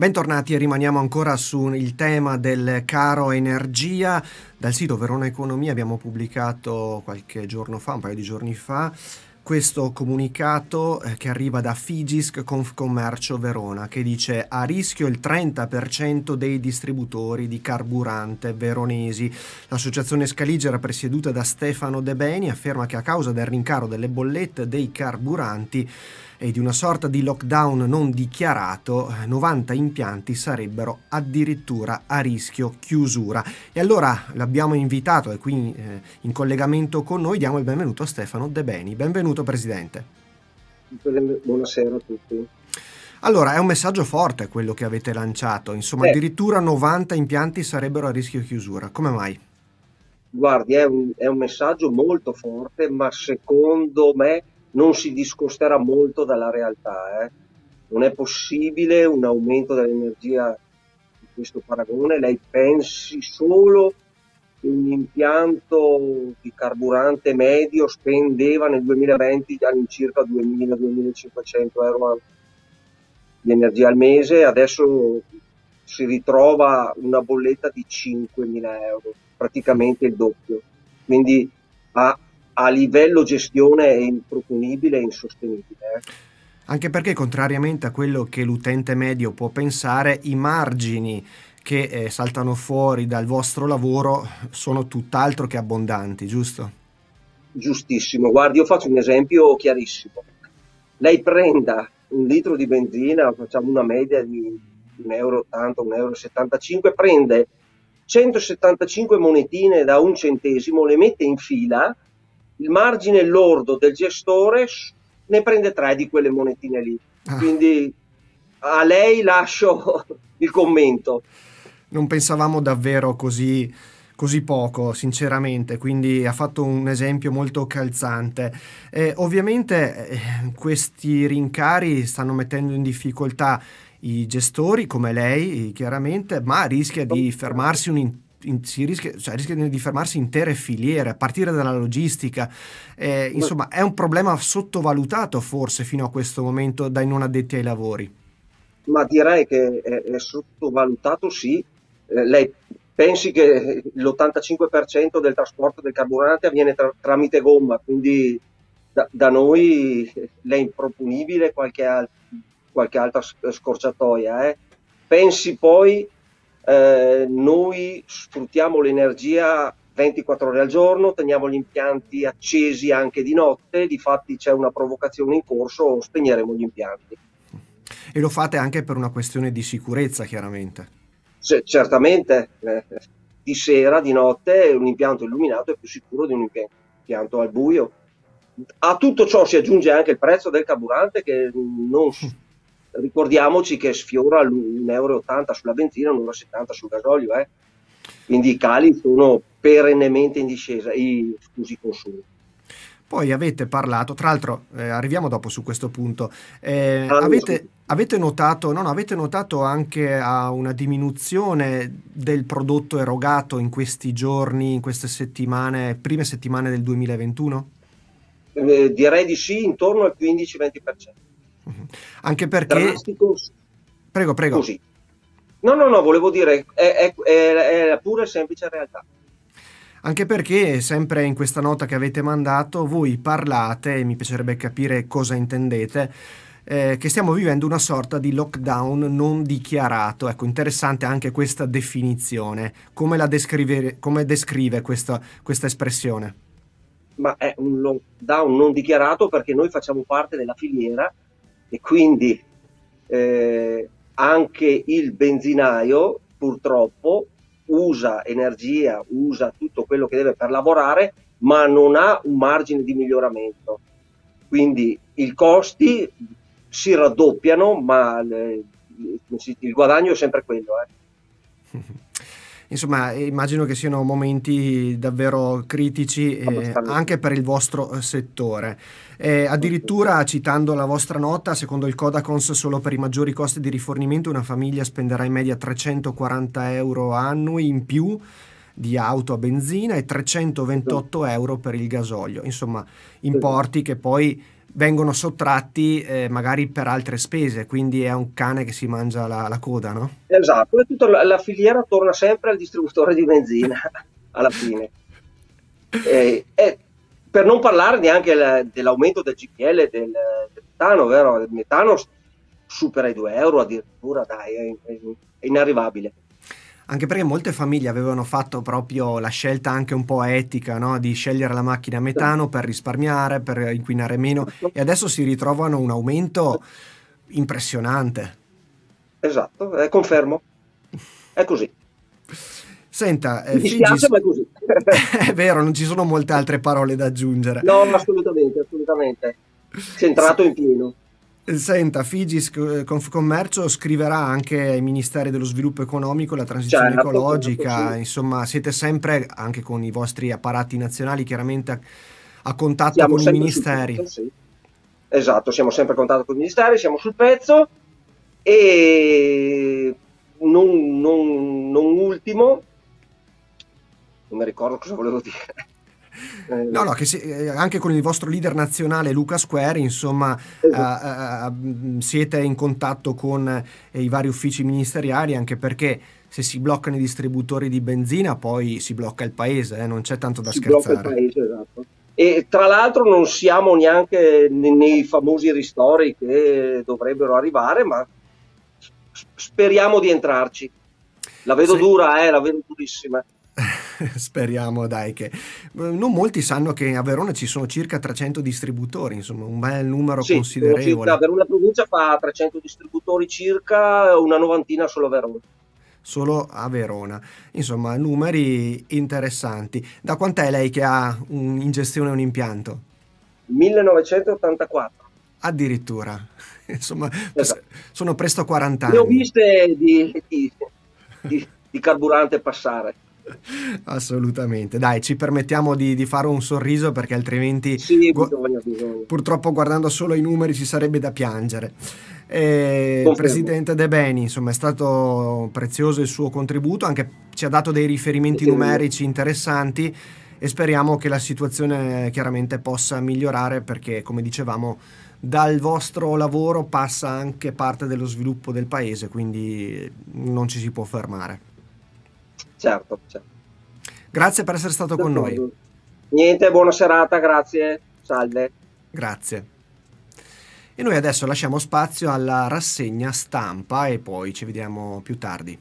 Bentornati e rimaniamo ancora sul tema del caro energia. Dal sito Verona Economia abbiamo pubblicato qualche giorno fa, un paio di giorni fa, questo comunicato eh, che arriva da Figisc Confcommercio Verona che dice a rischio il 30% dei distributori di carburante veronesi. L'associazione scaligera presieduta da Stefano De Beni afferma che a causa del rincaro delle bollette dei carburanti e di una sorta di lockdown non dichiarato, 90 eh, impianti sarebbero addirittura a rischio chiusura. E allora l'abbiamo invitato e qui eh, in collegamento con noi diamo il benvenuto a Stefano De Beni. Benvenuto Presidente. Buonasera a tutti. Allora, è un messaggio forte quello che avete lanciato, insomma eh. addirittura 90 impianti sarebbero a rischio chiusura, come mai? Guardi, è un, è un messaggio molto forte, ma secondo me non si discosterà molto dalla realtà. Eh. Non è possibile un aumento dell'energia di questo paragone, lei pensi solo che un impianto di carburante medio spendeva nel 2020 all'incirca 2.000-2.500 euro di energia al mese, adesso si ritrova una bolletta di 5.000 euro, praticamente il doppio. Quindi ha a livello gestione è improponibile e insostenibile. Eh. Anche perché, contrariamente a quello che l'utente medio può pensare, i margini che eh, saltano fuori dal vostro lavoro sono tutt'altro che abbondanti, giusto? Giustissimo. Guardi, io faccio un esempio chiarissimo. Lei prenda un litro di benzina, facciamo una media di 1,80 euro, 1,75 euro, prende 175 monetine da un centesimo, le mette in fila il margine lordo del gestore ne prende tre di quelle monetine lì. Ah. Quindi a lei lascio il commento. Non pensavamo davvero così, così poco, sinceramente, quindi ha fatto un esempio molto calzante. Eh, ovviamente eh, questi rincari stanno mettendo in difficoltà i gestori come lei, chiaramente, ma rischia di fermarsi un, in, si rischia, cioè, rischiano di fermarsi intere filiere, a partire dalla logistica. Eh, insomma, è un problema sottovalutato forse fino a questo momento dai non addetti ai lavori. Ma direi che è, è sottovalutato sì. Eh, lei pensi che l'85% del trasporto del carburante avviene tra, tramite gomma, quindi da, da noi è improponibile qualche, al, qualche altra scorciatoia. Eh. Pensi poi eh, noi sfruttiamo l'energia 24 ore al giorno, teniamo gli impianti accesi anche di notte, difatti c'è una provocazione in corso, spegneremo gli impianti. E lo fate anche per una questione di sicurezza, chiaramente. C- certamente, eh, di sera, di notte, un impianto illuminato è più sicuro di un impianto al buio. A tutto ciò si aggiunge anche il prezzo del carburante che non ricordiamoci che sfiora l'1,80 euro sulla benzina, 1,70 sul gasolio, eh? quindi i cali sono perennemente in discesa, i, scusi, consumi. Poi avete parlato, tra l'altro eh, arriviamo dopo su questo punto, eh, ah, avete, avete, notato, no, no, avete, notato, anche a una diminuzione del prodotto erogato in questi giorni, in queste settimane, prime settimane del 2021? Eh, direi di sì, intorno al 15-20%. Anche perché... Drastico. Prego, prego. Così. No, no, no, volevo dire, è, è, è la pura e semplice realtà. Anche perché, sempre in questa nota che avete mandato, voi parlate, e mi piacerebbe capire cosa intendete, eh, che stiamo vivendo una sorta di lockdown non dichiarato. Ecco, interessante anche questa definizione. Come la descrive, come descrive questa, questa espressione? Ma è un lockdown non dichiarato perché noi facciamo parte della filiera e quindi eh, anche il benzinaio purtroppo usa energia, usa tutto quello che deve per lavorare, ma non ha un margine di miglioramento. Quindi i costi si raddoppiano, ma le, il guadagno è sempre quello. Eh. insomma immagino che siano momenti davvero critici eh, anche per il vostro eh, settore. Eh, addirittura citando la vostra nota, secondo il Codacons solo per i maggiori costi di rifornimento una famiglia spenderà in media 340 euro annui in più di auto a benzina e 328 euro per il gasolio, insomma importi che poi vengono sottratti eh, magari per altre spese, quindi è un cane che si mangia la, la coda, no? Esatto, e tutta la, la, filiera torna sempre al distributore di benzina alla fine. E, e per non parlare neanche la, dell'aumento del GPL del, del metano, vero? Il metano supera i 2 euro addirittura, dai, è, è inarrivabile anche perché molte famiglie avevano fatto proprio la scelta anche un po' etica no? di scegliere la macchina a metano per risparmiare, per inquinare meno esatto. e adesso si ritrovano un aumento impressionante. Esatto, eh, confermo, è così. Senta, eh, Mi dispiace, Figis... ma è così. è vero, non ci sono molte altre parole da aggiungere. No, assolutamente, assolutamente. Centrato in pieno. Senta, Figis eh, Confcommercio scriverà anche ai ministeri dello sviluppo economico la transizione certo, ecologica, sì. insomma siete sempre, anche con i vostri apparati nazionali, chiaramente a, a contatto siamo con i ministeri. Pezzo, sì. Esatto, siamo sempre a contatto con i ministeri, siamo sul pezzo e non, non, non ultimo, non mi ricordo cosa volevo dire. Eh, no, no, che se, eh, anche con il vostro leader nazionale Luca Square, insomma, esatto. uh, uh, siete in contatto con i vari uffici ministeriali anche perché se si bloccano i distributori di benzina poi si blocca il paese, eh? non c'è tanto da si scherzare. Blocca il paese, esatto. E tra l'altro non siamo neanche nei famosi ristori che dovrebbero arrivare, ma speriamo di entrarci. La vedo sì. dura, eh, la vedo durissima. speriamo dai che... Eh, non molti sanno che a Verona ci sono circa 300 distributori, insomma un bel numero sì, considerevole. Circa, Verona provincia fa 300 distributori circa, una novantina solo a Verona solo a Verona. Insomma, numeri interessanti. Da quant'è lei che ha un, in gestione un impianto? 1984. Addirittura. Insomma, esatto. sono presto 40 anni. Ne ho viste di, di, di, di carburante passare. Assolutamente, dai, ci permettiamo di, di, fare un sorriso perché altrimenti sì, bisogna, bisogna. purtroppo guardando solo i numeri ci sarebbe da piangere. Eh, Presidente De Beni, insomma, è stato prezioso il suo contributo, anche ci ha dato dei riferimenti sì. numerici interessanti e speriamo che la situazione chiaramente possa migliorare perché, come dicevamo, dal vostro lavoro passa anche parte dello sviluppo del paese, quindi non ci si può fermare. Certo, certo. Grazie per essere stato D'accordo. con noi. Niente, buona serata, grazie, salve. Grazie. E noi adesso lasciamo spazio alla rassegna stampa e poi ci vediamo più tardi.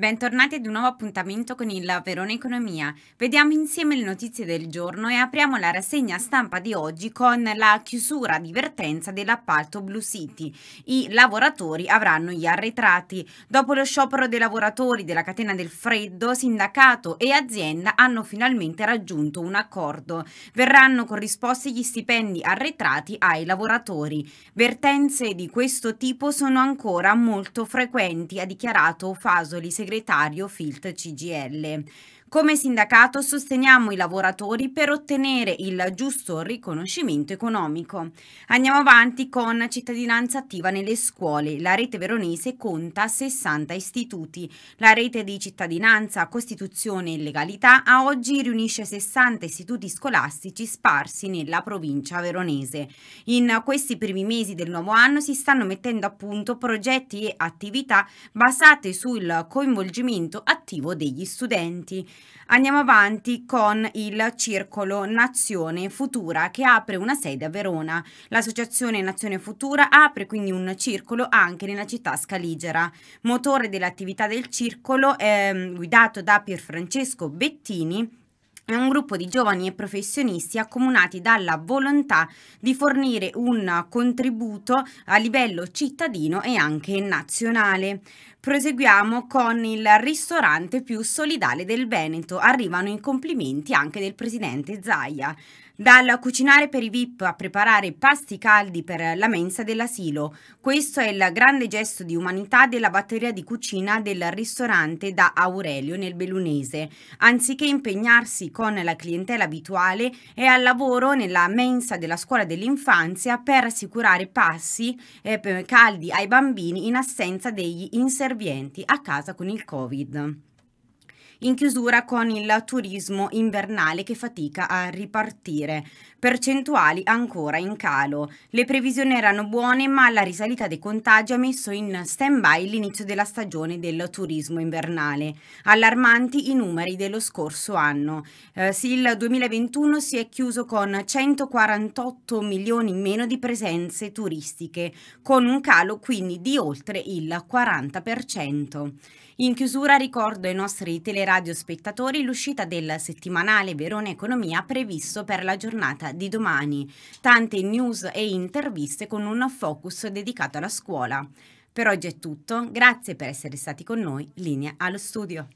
Bentornati ad un nuovo appuntamento con il Verona Economia. Vediamo insieme le notizie del giorno e apriamo la rassegna stampa di oggi con la chiusura di vertenza dell'appalto Blue City. I lavoratori avranno gli arretrati. Dopo lo sciopero dei lavoratori della catena del freddo, sindacato e azienda hanno finalmente raggiunto un accordo. Verranno corrisposti gli stipendi arretrati ai lavoratori. Vertenze di questo tipo sono ancora molto frequenti, ha dichiarato Fasoli, segretario segretario Filt CGL. Come sindacato sosteniamo i lavoratori per ottenere il giusto riconoscimento economico. Andiamo avanti con cittadinanza attiva nelle scuole. La rete veronese conta 60 istituti. La rete di cittadinanza, costituzione e legalità a oggi riunisce 60 istituti scolastici sparsi nella provincia veronese. In questi primi mesi del nuovo anno si stanno mettendo a punto progetti e attività basate sul coinvolgimento attivo degli studenti. Andiamo avanti con il Circolo Nazione Futura che apre una sede a Verona. L'associazione Nazione Futura apre quindi un circolo anche nella città scaligera. Motore dell'attività del circolo eh, guidato da Pierfrancesco Bettini è un gruppo di giovani e professionisti accomunati dalla volontà di fornire un contributo a livello cittadino e anche nazionale. Proseguiamo con il ristorante più solidale del Veneto. Arrivano i complimenti anche del presidente Zaia. Dal cucinare per i VIP a preparare pasti caldi per la mensa dell'asilo. Questo è il grande gesto di umanità della batteria di cucina del ristorante da Aurelio nel Belunese. Anziché impegnarsi con la clientela abituale, è al lavoro nella mensa della scuola dell'infanzia per assicurare passi eh, caldi ai bambini in assenza degli inserimenti inservienti a casa con il Covid. In chiusura con il turismo invernale che fatica a ripartire percentuali ancora in calo. Le previsioni erano buone, ma la risalita dei contagi ha messo in stand-by l'inizio della stagione del turismo invernale. Allarmanti i numeri dello scorso anno. Eh, il 2021 si è chiuso con 148 milioni in meno di presenze turistiche, con un calo quindi di oltre il 40%. In chiusura ricordo ai nostri teleradio spettatori l'uscita del settimanale Verona Economia previsto per la giornata di domani. Tante news e interviste con un focus dedicato alla scuola. Per oggi è tutto, grazie per essere stati con noi, linea allo studio.